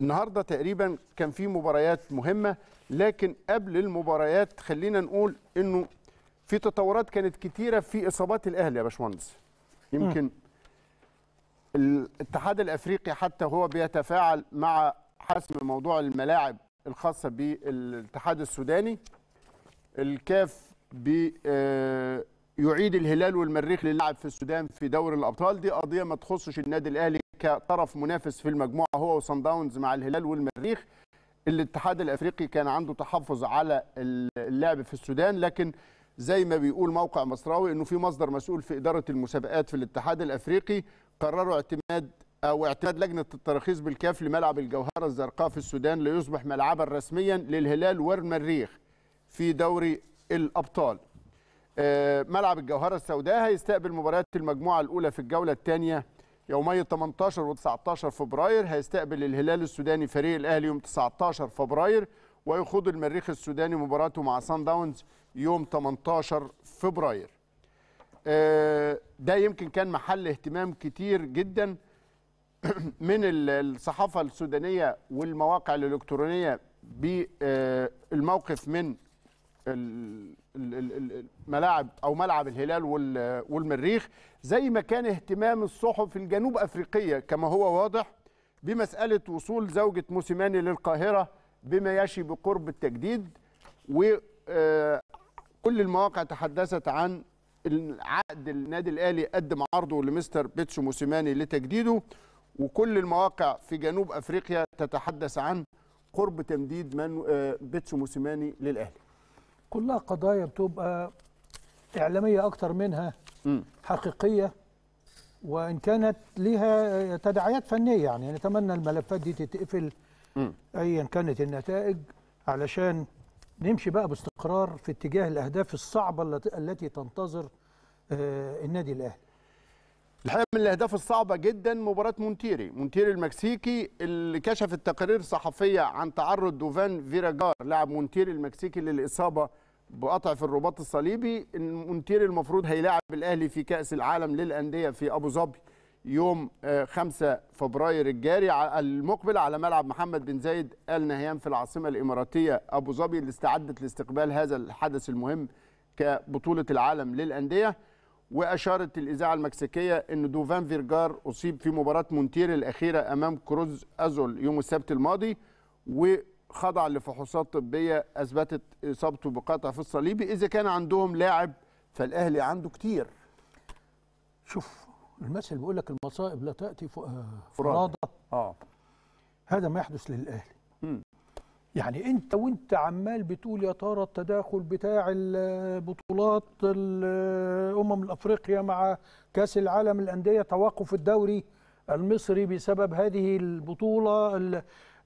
النهارده تقريبا كان في مباريات مهمه لكن قبل المباريات خلينا نقول انه في تطورات كانت كتيره في اصابات الاهلي يا باشمهندس يمكن الاتحاد الافريقي حتى هو بيتفاعل مع حسم موضوع الملاعب الخاصه بالاتحاد السوداني الكاف بيعيد آه، الهلال والمريخ للعب في السودان في دوري الابطال دي قضيه ما تخصش النادي الاهلي كطرف منافس في المجموعه هو وصن داونز مع الهلال والمريخ الاتحاد الافريقي كان عنده تحفظ على اللعب في السودان لكن زي ما بيقول موقع مصراوي انه في مصدر مسؤول في اداره المسابقات في الاتحاد الافريقي قرروا اعتماد او اعتماد لجنه التراخيص بالكاف لملعب الجوهره الزرقاء في السودان ليصبح ملعبا رسميا للهلال والمريخ في دوري الابطال. آه، ملعب الجوهره السوداء هيستقبل مباريات المجموعه الاولى في الجوله الثانيه يومي 18 و19 فبراير هيستقبل الهلال السوداني فريق الاهلي يوم 19 فبراير ويخوض المريخ السوداني مباراته مع سان داونز يوم 18 فبراير آه، ده يمكن كان محل اهتمام كتير جدا من الصحافه السودانيه والمواقع الالكترونيه بالموقف من الملاعب او ملعب الهلال والمريخ زي ما كان اهتمام الصحف الجنوب افريقيه كما هو واضح بمساله وصول زوجه موسيماني للقاهره بما يشي بقرب التجديد وكل آه، المواقع تحدثت عن عقد النادي الاهلي قدم عرضه لمستر بيتشو موسيماني لتجديده وكل المواقع في جنوب افريقيا تتحدث عن قرب تمديد من آه، بيتشو موسيماني للاهلي كلها قضايا بتبقى إعلامية أكتر منها حقيقية وإن كانت لها تداعيات فنية يعني نتمنى الملفات دي تتقفل أيا كانت النتائج علشان نمشي بقى باستقرار في اتجاه الأهداف الصعبة التي تنتظر آه، النادي الأهلي الحقيقه من الاهداف الصعبه جدا مباراه مونتيري مونتيري المكسيكي اللي كشف التقارير الصحفيه عن تعرض دوفان فيراجار لاعب مونتيري المكسيكي للاصابه بقطع في الرباط الصليبي مونتير المفروض هيلاعب الاهلي في كاس العالم للانديه في ابو ظبي يوم 5 آه، فبراير الجاري المقبل على ملعب محمد بن زايد ال نهيان في العاصمه الاماراتيه ابو ظبي اللي استعدت لاستقبال هذا الحدث المهم كبطوله العالم للانديه واشارت الاذاعه المكسيكيه ان دوفان فيرجار اصيب في مباراه مونتير الاخيره امام كروز ازول يوم السبت الماضي و خضع لفحوصات طبيه اثبتت اصابته بقطع في الصليبي اذا كان عندهم لاعب فالاهلي عنده كتير شوف المثل بيقول لك المصائب لا تاتي آه، فراده اه هذا ما يحدث للاهلي م. يعني انت وانت عمال بتقول يا ترى التداخل بتاع البطولات الامم الافريقيا مع كاس العالم الانديه توقف الدوري المصري بسبب هذه البطوله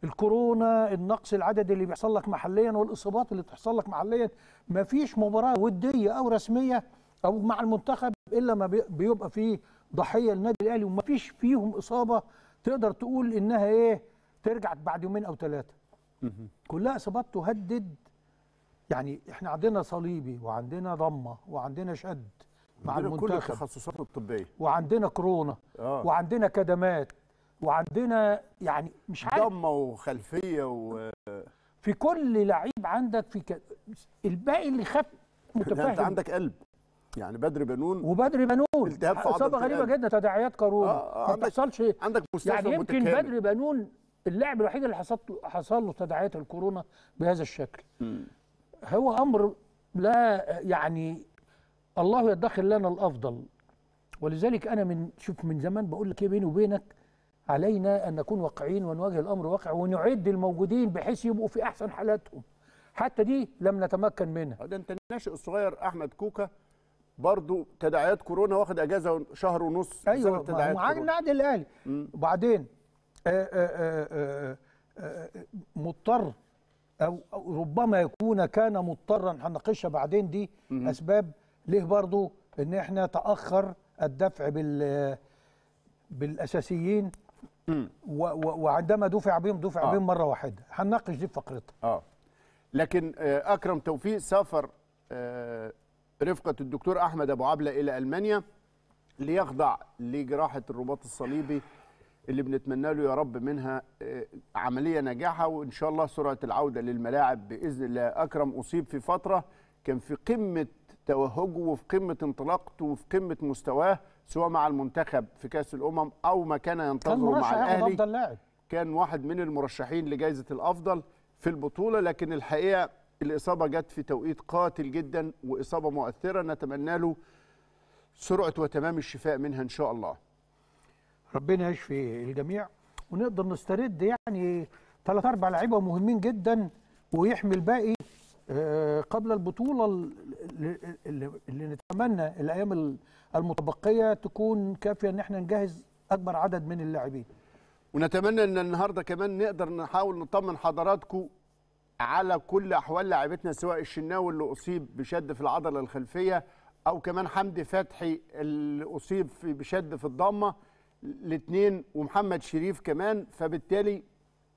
الكورونا النقص العددي اللي بيحصل لك محليا والاصابات اللي بتحصل لك محليا ما فيش مباراه وديه او رسميه او مع المنتخب الا ما بيبقى فيه ضحيه النادي الاهلي وما فيش فيهم اصابه تقدر تقول انها ايه ترجع بعد يومين او ثلاثه كلها اصابات تهدد يعني احنا عندنا صليبي وعندنا ضمه وعندنا شد مع المنتخب كل التخصصات الطبيه وعندنا كورونا آه. وعندنا كدمات وعندنا يعني مش عارف ضمه وخلفيه و في كل لعيب عندك في ك... الباقي اللي خد متفاهم انت عندك قلب يعني بدر بنون وبدر بنون التهاب في اصابه غريبه جدا تداعيات كورونا آه آه ما تحصلش عندك مستشفى يعني يمكن متكامل. بدر بنون اللاعب الوحيد اللي حصل حصل له تداعيات الكورونا بهذا الشكل م. هو امر لا يعني الله يدخر لنا الافضل ولذلك انا من شوف من زمان بقول لك ايه بيني وبينك علينا أن نكون واقعين ونواجه الأمر واقع ونعد الموجودين بحيث يبقوا في أحسن حالاتهم حتى دي لم نتمكن منها ده أنت الناشئ الصغير أحمد كوكا برضه تداعيات كورونا واخد اجازه شهر ونص ايوه معاه النادي الاهلي وبعدين آه، آه، آه، مضطر او ربما يكون كان مضطرا هنناقشها بعدين دي مم. اسباب ليه برضه ان احنا تاخر الدفع بال بالاساسيين وعندما دفع بهم دفع آه. بهم مره واحده هنناقش دي في فقرتها اه لكن آه، اكرم توفيق سافر آه، رفقه الدكتور احمد ابو عبله الى المانيا ليخضع لجراحه الرباط الصليبي اللي بنتمنى له يا رب منها آه، عمليه ناجحه وان شاء الله سرعه العوده للملاعب باذن الله اكرم اصيب في فتره كان في قمه توهجه وفي قمه انطلاقته وفي قمه مستواه سواء مع المنتخب في كاس الامم او ما كان ينتظره مع الاهلي أفضل لاعب. كان واحد من المرشحين لجائزه الافضل في البطوله لكن الحقيقه الاصابه جت في توقيت قاتل جدا واصابه مؤثره نتمنى له سرعه وتمام الشفاء منها ان شاء الله ربنا يشفي الجميع ونقدر نسترد يعني ثلاث اربع لعيبه مهمين جدا ويحمي الباقي آه، قبل البطوله اللي نتمنى الايام المتبقيه تكون كافيه ان احنا نجهز اكبر عدد من اللاعبين ونتمنى ان النهارده كمان نقدر نحاول نطمن حضراتكم على كل احوال لاعبتنا سواء الشناوي اللي اصيب بشد في العضله الخلفيه او كمان حمدي فتحي اللي اصيب بشد في الضمه الاثنين ومحمد شريف كمان فبالتالي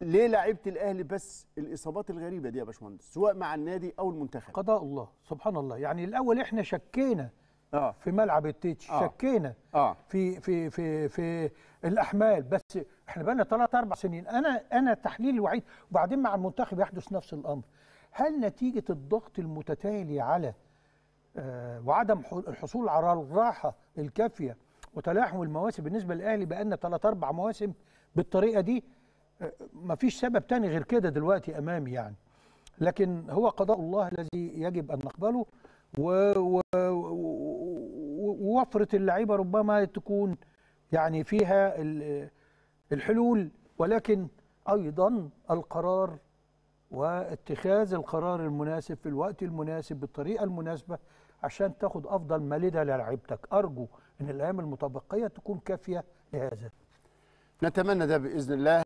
ليه لعيبه الاهلي بس الاصابات الغريبه دي يا باشمهندس سواء مع النادي او المنتخب قضاء الله سبحان الله يعني الاول احنا شكينا آه. في ملعب التيتش آه. شكينا آه. في في في في الاحمال بس احنا بقى لنا ثلاث اربع سنين انا انا تحليل وعيد وبعدين مع المنتخب يحدث نفس الامر هل نتيجه الضغط المتتالي على آه وعدم الحصول على الراحه الكافيه وتلاحم المواسم بالنسبه للاهلي بقى لنا ثلاث اربع مواسم بالطريقه دي ما فيش سبب تاني غير كده دلوقتي امامي يعني لكن هو قضاء الله الذي يجب ان نقبله ووفره اللعيبه ربما تكون يعني فيها الحلول ولكن ايضا القرار واتخاذ القرار المناسب في الوقت المناسب بالطريقه المناسبه عشان تاخد افضل ما لدى لعيبتك ارجو ان الايام المتبقيه تكون كافيه لهذا نتمنى ده باذن الله